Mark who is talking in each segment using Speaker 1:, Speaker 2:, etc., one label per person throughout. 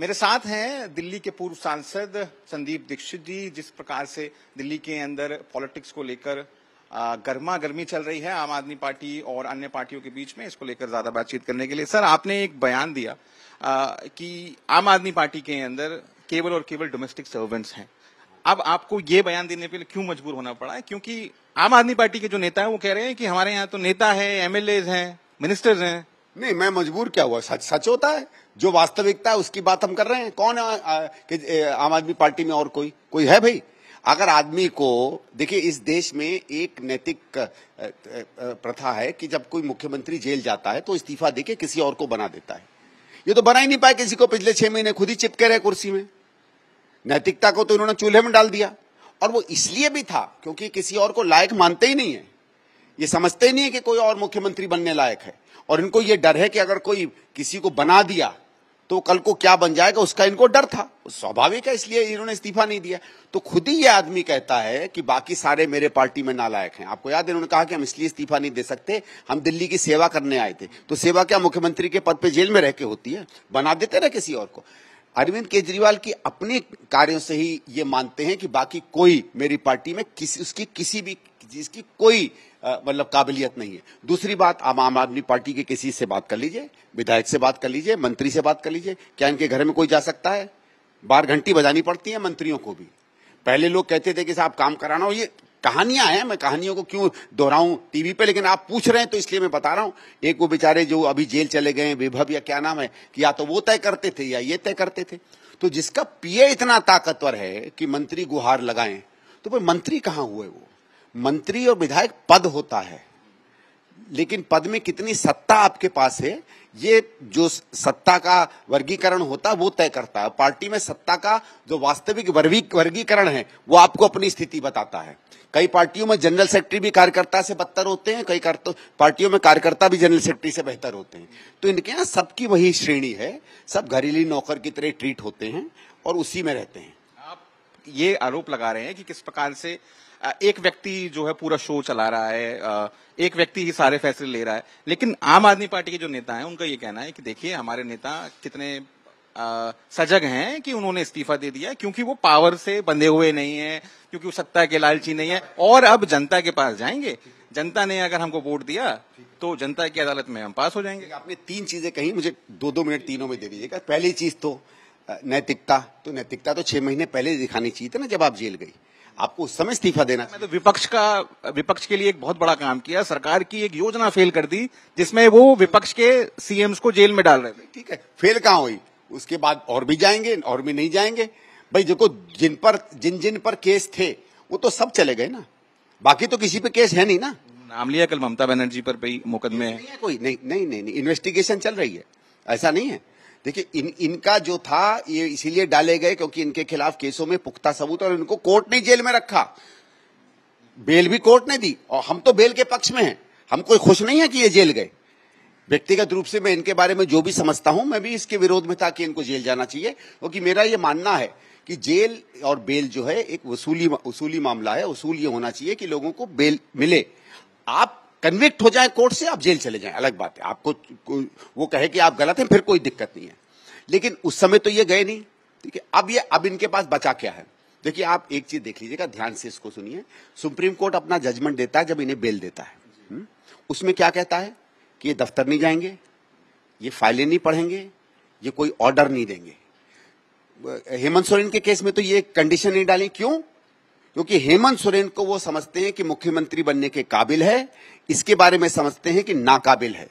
Speaker 1: मेरे साथ हैं दिल्ली के पूर्व सांसद संदीप दीक्षित जी जिस प्रकार से दिल्ली के अंदर पॉलिटिक्स को लेकर गर्मा गर्मी चल रही है आम आदमी पार्टी और अन्य पार्टियों के बीच में इसको लेकर ज्यादा बातचीत करने के लिए सर आपने एक बयान दिया आ, कि आम आदमी पार्टी के अंदर केवल और केवल डोमेस्टिक सर्वेंट्स हैं अब आपको ये बयान देने के लिए क्यों मजबूर होना पड़ा है क्योंकि आम आदमी पार्टी के जो नेता है वो कह रहे हैं कि हमारे यहाँ तो नेता है एमएलए
Speaker 2: हैं मिनिस्टर्स हैं नहीं मैं मजबूर क्या हुआ सच सच होता है जो वास्तविकता है उसकी बात हम कर रहे हैं कौन है कि आम आदमी पार्टी में और कोई कोई है भाई अगर आदमी को देखिए इस देश में एक नैतिक प्रथा है कि जब कोई मुख्यमंत्री जेल जाता है तो इस्तीफा देके किसी और को बना देता है ये तो बना ही नहीं पाए किसी को पिछले छह महीने खुद ही चिपके रहे कुर्सी में नैतिकता को तो इन्होंने चूल्हे में डाल दिया और वो इसलिए भी था क्योंकि किसी और को लायक मानते ही नहीं है ये समझते ही नहीं है कि कोई और मुख्यमंत्री बनने लायक है और इनको ये डर है कि अगर कोई किसी को बना दिया तो कल को क्या बन जाएगा उसका इनको डर था स्वाभाविक है इसलिए इन्होंने इस्तीफा नहीं दिया तो खुद ही ये आदमी कहता है कि बाकी सारे मेरे पार्टी में नालायक हैं आपको याद है उन्होंने कहा कि हम इसलिए इस्तीफा नहीं दे सकते हम दिल्ली की सेवा करने आए थे तो सेवा क्या मुख्यमंत्री के पद पर जेल में रह के होती है बना देते ना किसी और को अरविंद केजरीवाल की अपने कार्यों से ही ये मानते हैं कि बाकी कोई मेरी पार्टी में किसी उसकी किसी भी जिसकी कोई मतलब काबिलियत नहीं है दूसरी बात आप आम आदमी पार्टी के किसी से बात कर लीजिए विधायक से बात कर लीजिए मंत्री से बात कर लीजिए क्या इनके घर में कोई जा सकता है बार घंटी बजानी पड़ती है मंत्रियों को भी पहले लोग कहते थे कि साहब काम कराना हो ये कहानियां हैं मैं कहानियों को क्यों दोहराऊं टीवी पे लेकिन आप पूछ रहे हैं तो इसलिए मैं बता रहा हूं एक वो बेचारे जो अभी जेल चले गए विभव या क्या नाम है कि या तो वो तय करते थे या ये तय करते थे तो जिसका पीए इतना ताकतवर है कि मंत्री गुहार लगाएं तो भाई मंत्री कहां हुए वो मंत्री और विधायक पद होता है लेकिन पद में कितनी सत्ता आपके पास है ये जो सत्ता का वर्गीकरण होता है वो तय करता है पार्टी में सत्ता का जो वास्तविक वर्गीकरण है वो आपको अपनी स्थिति बताता है कई पार्टियों में जनरल सेक्रेटरी भी कार्यकर्ता से बदतर होते हैं कई पार्टियों में कार्यकर्ता भी जनरल सेक्रेटरी से बेहतर होते हैं तो इनके यहाँ सबकी वही श्रेणी है सब घरेली नौकर की तरह ट्रीट होते हैं और उसी में रहते हैं ये आरोप लगा रहे हैं कि किस प्रकार से
Speaker 1: एक व्यक्ति जो है पूरा शो चला रहा है एक व्यक्ति ही सारे फैसले ले रहा है लेकिन आम आदमी पार्टी के जो नेता हैं उनका ये कहना है कि देखिए हमारे नेता कितने सजग हैं कि उन्होंने इस्तीफा दे दिया क्योंकि वो पावर से बंधे हुए नहीं है क्योंकि वो सत्ता के लालची नहीं है और अब जनता के पास जाएंगे जनता ने अगर हमको वोट दिया तो जनता
Speaker 2: की अदालत में हम पास हो जाएंगे आपने तीन चीजें कही मुझे दो दो मिनट तीनों में दे दीजिएगा पहली चीज तो नैतिकता तो नैतिकता तो छह महीने पहले दिखानी चाहिए था ना जब आप जेल गई आपको उस समय इस्तीफा देना मैं
Speaker 1: तो विपक्ष का विपक्ष के लिए एक बहुत बड़ा काम किया सरकार की एक योजना फेल कर दी
Speaker 2: जिसमें वो विपक्ष के सीएम्स को जेल में डाल रहे थे ठीक है फेल कहा हुई उसके बाद और भी जाएंगे और भी नहीं जाएंगे भाई देखो जिन पर जिन जिन पर केस थे वो तो सब चले गए ना बाकी तो किसी पे केस है नहीं ना
Speaker 1: नाम लिया कल ममता बनर्जी पर भी मुकदमे
Speaker 2: है कोई नहीं नहीं नहीं, नहीं, नहीं इन्वेस्टिगेशन चल रही है ऐसा नहीं है देखिए इन इनका जो था ये इसीलिए डाले गए क्योंकि इनके खिलाफ केसों में पुख्ता सबूत और इनको कोर्ट ने जेल में रखा बेल भी कोर्ट ने दी और हम तो बेल के पक्ष में हैं हम कोई खुश नहीं है कि ये जेल गए व्यक्तिगत रूप से मैं इनके बारे में जो भी समझता हूं मैं भी इसके विरोध में था कि इनको जेल जाना चाहिए क्योंकि मेरा ये मानना है कि जेल और बेल जो है एक वसूली वसूली मामला है वसूल ये होना चाहिए कि लोगों को बेल मिले आप कन्विक्ट हो जाए कोर्ट से आप जेल चले जाए अलग बात है आपको वो कहे कि आप गलत हैं फिर कोई दिक्कत नहीं है लेकिन उस समय तो ये गए नहीं ठीक है अब ये अब इनके पास बचा क्या है देखिए आप एक चीज देख लीजिएगा ध्यान से इसको सुनिए सुप्रीम कोर्ट अपना जजमेंट देता है जब इन्हें बेल देता है उसमें क्या कहता है कि ये दफ्तर नहीं जाएंगे ये फाइलें नहीं पढ़ेंगे ये कोई ऑर्डर नहीं देंगे हेमंत सोरेन के केस में तो ये कंडीशन नहीं डाली क्यों क्योंकि हेमंत सोरेन को वो समझते हैं कि मुख्यमंत्री बनने के काबिल है इसके बारे में समझते हैं कि नाकाबिल है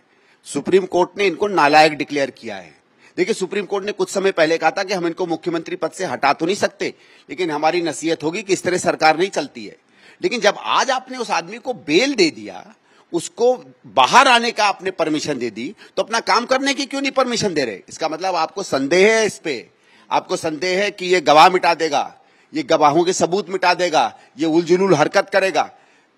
Speaker 2: सुप्रीम कोर्ट ने इनको नालायक डिक्लेयर किया है देखिए सुप्रीम कोर्ट ने कुछ समय पहले कहा था कि हम इनको मुख्यमंत्री पद से हटा तो नहीं सकते लेकिन हमारी नसीहत होगी कि इस तरह सरकार नहीं चलती है लेकिन जब आज आपने उस आदमी को बेल दे दिया उसको बाहर आने का आपने परमिशन दे दी तो अपना काम करने की क्यों नहीं परमिशन दे रहे इसका मतलब आपको संदेह है इस पे आपको संदेह है कि ये गवाह मिटा देगा ये गवाहों के सबूत मिटा देगा ये उलझुल हरकत करेगा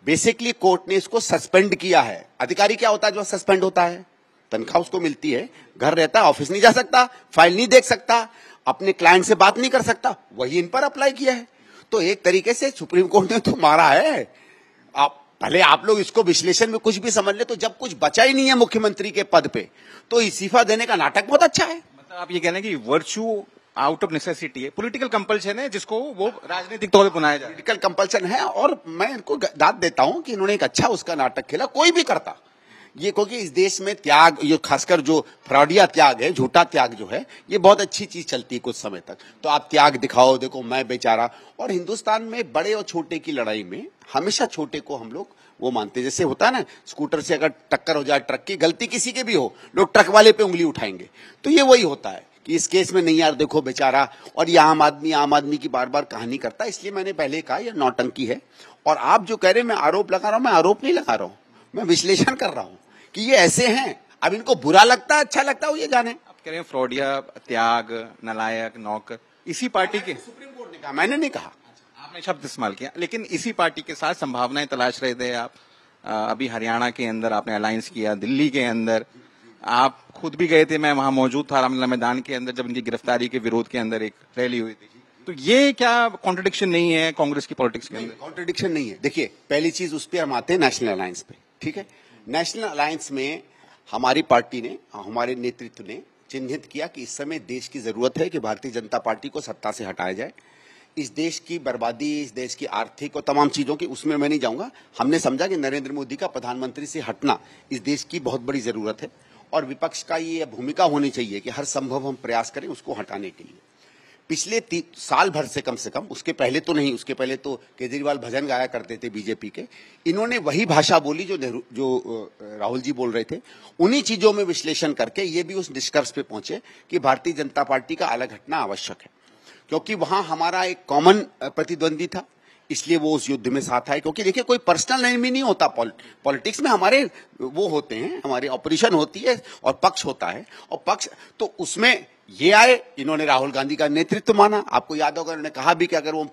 Speaker 2: बेसिकली कोर्ट ने इसको सस्पेंड किया है अधिकारी क्या होता है जो सस्पेंड होता है तनख्वाह उसको मिलती है घर रहता है ऑफिस नहीं जा सकता फाइल नहीं देख सकता अपने क्लाइंट से बात नहीं कर सकता वही इन पर अप्लाई किया है तो एक तरीके से सुप्रीम कोर्ट ने तो मारा है आप भले आप लोग इसको विश्लेषण में कुछ भी समझ ले तो जब कुछ बचा ही नहीं है मुख्यमंत्री के पद पे तो इस्तीफा देने का नाटक बहुत अच्छा है मतलब आप ये कह रहे हैं कि वर्चू आउट ऑफ नेसेसिटी है पॉलिटिकल कंपल्शन है जिसको वो राजनीतिक तौर पर बनाया जाए पोलिटिकल कंपल्शन है और मैं इनको दाद देता हूं कि इन्होंने एक अच्छा उसका नाटक खेला कोई भी करता ये क्योंकि इस देश में त्याग ये खासकर जो फ्रॉडिया त्याग है झूठा त्याग जो है ये बहुत अच्छी चीज चलती है कुछ समय तक तो आप त्याग दिखाओ देखो मैं बेचारा और हिंदुस्तान में बड़े और छोटे की लड़ाई में हमेशा छोटे को हम लोग वो मानते जैसे होता है ना स्कूटर से अगर टक्कर हो जाए ट्रक की गलती किसी के भी हो लोग ट्रक वाले पे उंगली उठाएंगे तो ये वही होता है कि इस केस में नहीं यार देखो बेचारा और ये आम आदमी आम आदमी की बार बार कहानी करता है इसलिए मैंने पहले कहा यह नौटंकी है और आप जो कह रहे मैं आरोप लगा रहा हूं मैं आरोप नहीं लगा रहा हूं मैं विश्लेषण कर रहा हूं कि ये ऐसे हैं अब इनको बुरा लगता है अच्छा लगता हो ये गाने आप
Speaker 1: कह रहे हैं फ्रॉडिया त्याग नलायक नौकर इसी पार्टी के सुप्रीम कोर्ट ने कहा मैंने नहीं कहा आपने शब्द इस्तेमाल किया लेकिन इसी पार्टी के साथ संभावनाएं तलाश रहे थे आप अभी हरियाणा के अंदर आपने अलायंस किया दिल्ली के अंदर आप खुद भी गए थे मैं वहां मौजूद था रामलीला मैदान के अंदर जब इनकी गिरफ्तारी के
Speaker 2: विरोध के अंदर एक रैली हुई थी तो ये क्या कॉन्ट्रडिक्शन नहीं है कांग्रेस की पॉलिटिक्स के अंदर कॉन्ट्रडिक्शन नहीं है देखिए पहली चीज उस पर हम आते हैं नेशनल अलायंस पे ठीक है नेशनल अलायंस में हमारी पार्टी ने हमारे नेतृत्व ने चिन्हित किया कि इस समय देश की जरूरत है कि भारतीय जनता पार्टी को सत्ता से हटाया जाए इस देश की बर्बादी इस देश की आर्थिक और तमाम चीजों की उसमें मैं नहीं जाऊंगा हमने समझा कि नरेंद्र मोदी का प्रधानमंत्री से हटना इस देश की बहुत बड़ी जरूरत है और विपक्ष का ये भूमिका होनी चाहिए कि हर संभव हम प्रयास करें उसको हटाने के लिए पिछले साल भर से कम से कम उसके पहले तो नहीं उसके पहले तो केजरीवाल भजन गाया करते थे बीजेपी के इन्होंने वही भाषा बोली जो नेहरू जो राहुल जी बोल रहे थे उन्हीं चीजों में विश्लेषण करके ये भी उस निष्कर्ष पे पहुंचे कि भारतीय जनता पार्टी का अलग हटना आवश्यक है क्योंकि वहां हमारा एक कॉमन प्रतिद्वंदी था इसलिए वो उस युद्ध में साथ आए क्योंकि देखिए कोई पर्सनल भी नहीं होता पॉलिटिक्स में हमारे वो होते हैं हमारे ऑपरेशन होती है और पक्ष होता है और पक्ष तो उसमें ये आए इन्होंने राहुल गांधी का नेतृत्व माना आपको याद होगा उन्होंने कहा भी कि अगर वो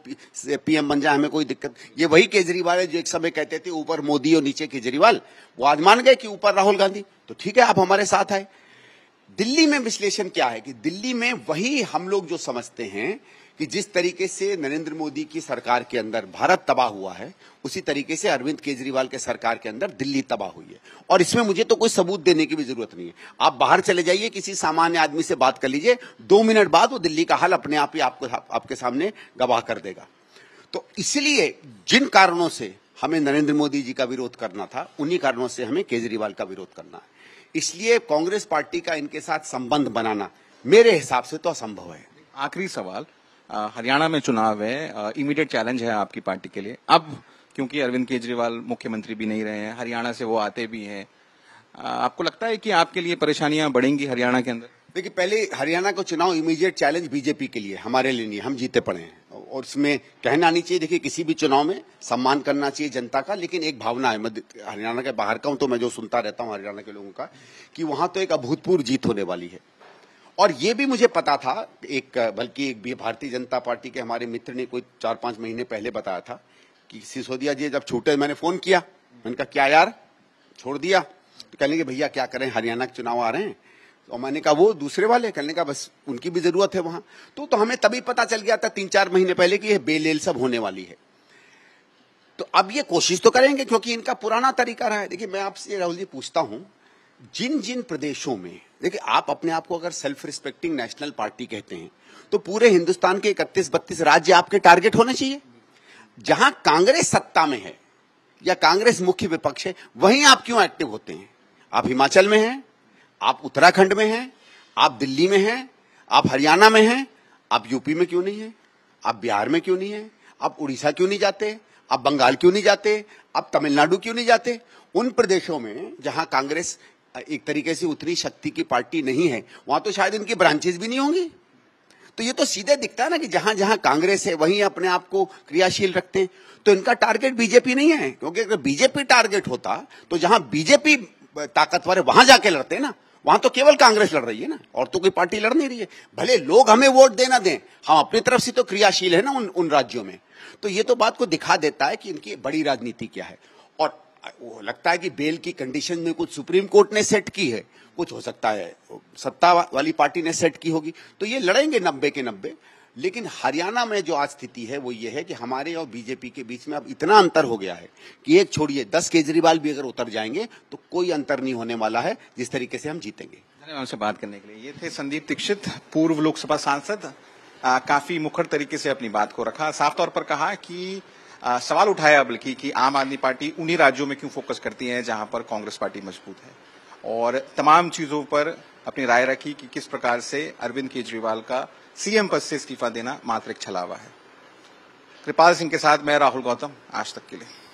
Speaker 2: पीएम बन जाए हमें कोई दिक्कत ये वही केजरीवाल है जो एक समय कहते थे ऊपर मोदी और नीचे केजरीवाल वो आज मान गए कि ऊपर राहुल गांधी तो ठीक है आप हमारे साथ आए दिल्ली में विश्लेषण क्या है कि दिल्ली में वही हम लोग जो समझते हैं कि जिस तरीके से नरेंद्र मोदी की सरकार के अंदर भारत तबाह हुआ है उसी तरीके से अरविंद केजरीवाल के सरकार के अंदर दिल्ली तबाह हुई है और इसमें मुझे तो कोई सबूत देने की भी जरूरत नहीं है आप बाहर चले जाइए किसी सामान्य आदमी से बात कर लीजिए दो मिनट बाद वो दिल्ली का हाल अपने आप ही आपको आपके सामने गवाह कर देगा तो इसलिए जिन कारणों से हमें नरेंद्र मोदी जी का विरोध करना था उन्हीं कारणों से हमें केजरीवाल का विरोध करना है इसलिए कांग्रेस पार्टी का इनके साथ संबंध बनाना मेरे हिसाब से तो असंभव है आखिरी सवाल हरियाणा में चुनाव है इमीडिएट चैलेंज है आपकी पार्टी के लिए अब
Speaker 1: क्योंकि अरविंद केजरीवाल मुख्यमंत्री भी नहीं रहे हैं हरियाणा से वो आते भी हैं आपको लगता है कि आपके लिए परेशानियां बढ़ेंगी हरियाणा के अंदर
Speaker 2: देखिए पहले हरियाणा को चुनाव इमीडिएट चैलेंज बीजेपी के लिए हमारे लिए नहीं हम जीते पड़े हैं और उसमें कहना नहीं चाहिए देखिए किसी भी चुनाव में सम्मान करना चाहिए जनता का लेकिन एक भावना है मैं हरियाणा के बाहर का हूं तो मैं जो सुनता रहता हूं हरियाणा के लोगों का कि वहां तो एक अभूतपूर्व जीत होने वाली है और ये भी मुझे पता था एक बल्कि एक भी भारतीय जनता पार्टी के हमारे मित्र ने कोई चार पांच महीने पहले बताया था कि सिसोदिया जी जब छूटे मैंने फोन किया मैंने कहा क्या यार छोड़ दिया तो कहने के भैया क्या करें हरियाणा के चुनाव आ रहे हैं और मैंने कहा वो दूसरे वाले कहने का बस उनकी भी जरूरत है वहां तो तो हमें तभी पता चल गया था तीन चार महीने पहले कि यह बेलेल सब होने वाली है तो अब ये कोशिश तो करेंगे क्योंकि इनका पुराना तरीका रहा है देखिए मैं आपसे राहुल जी पूछता हूं जिन जिन प्रदेशों में देखिए आप अपने आप को अगर सेल्फ रिस्पेक्टिंग नेशनल पार्टी कहते हैं तो पूरे हिंदुस्तान के इकतीस बत्तीस राज्य आपके टारगेट होने चाहिए जहां कांग्रेस सत्ता में है या कांग्रेस मुख्य विपक्ष है वहीं आप क्यों एक्टिव होते हैं आप हिमाचल में हैं आप उत्तराखंड में हैं आप दिल्ली में हैं आप हरियाणा में हैं आप यूपी में क्यों नहीं है आप बिहार में क्यों नहीं है आप उड़ीसा क्यों नहीं जाते आप बंगाल क्यों नहीं जाते आप तमिलनाडु क्यों नहीं जाते उन प्रदेशों में जहां कांग्रेस एक तरीके से उतनी शक्ति की पार्टी नहीं है वहां तो शायद इनकी ब्रांचेस भी नहीं होंगी तो ये तो सीधे दिखता है ना कि जहां जहां कांग्रेस है वहीं अपने आप को क्रियाशील रखते हैं तो इनका टारगेट बीजेपी नहीं है क्योंकि अगर बीजेपी टारगेट होता तो जहां बीजेपी ताकतवर है वहां जाके लड़ते ना वहां तो केवल कांग्रेस लड़ रही है ना और तो कोई पार्टी लड़ नहीं रही है भले लोग हमें वोट देना दें हम अपनी तरफ से तो क्रियाशील है ना उन उन राज्यों में तो ये तो बात को दिखा देता है कि इनकी बड़ी राजनीति क्या है और वो लगता है कि बेल की कंडीशन में कुछ सुप्रीम कोर्ट ने सेट की है कुछ हो सकता है सत्ता वाली पार्टी ने सेट की होगी तो ये लड़ेंगे नब्बे के नब्बे लेकिन हरियाणा में जो आज स्थिति है वो ये है कि हमारे और बीजेपी के बीच में अब इतना अंतर हो गया है कि एक छोड़िए दस केजरीवाल भी अगर उतर जाएंगे तो कोई अंतर नहीं होने वाला है जिस तरीके से हम जीतेंगे
Speaker 1: धन्यवाद से बात करने के लिए ये थे संदीप दीक्षित पूर्व लोकसभा सांसद आ, काफी मुखर तरीके से अपनी बात को रखा साफ तौर पर कहा कि सवाल उठाया बल्कि कि आम आदमी पार्टी उन्हीं राज्यों में क्यों फोकस करती है जहां पर कांग्रेस पार्टी मजबूत है और तमाम चीजों पर अपनी राय रखी कि किस प्रकार से अरविंद केजरीवाल का सीएम पद से इस्तीफा देना मात्र एक छलावा है कृपाल सिंह के साथ मैं राहुल गौतम आज तक के लिए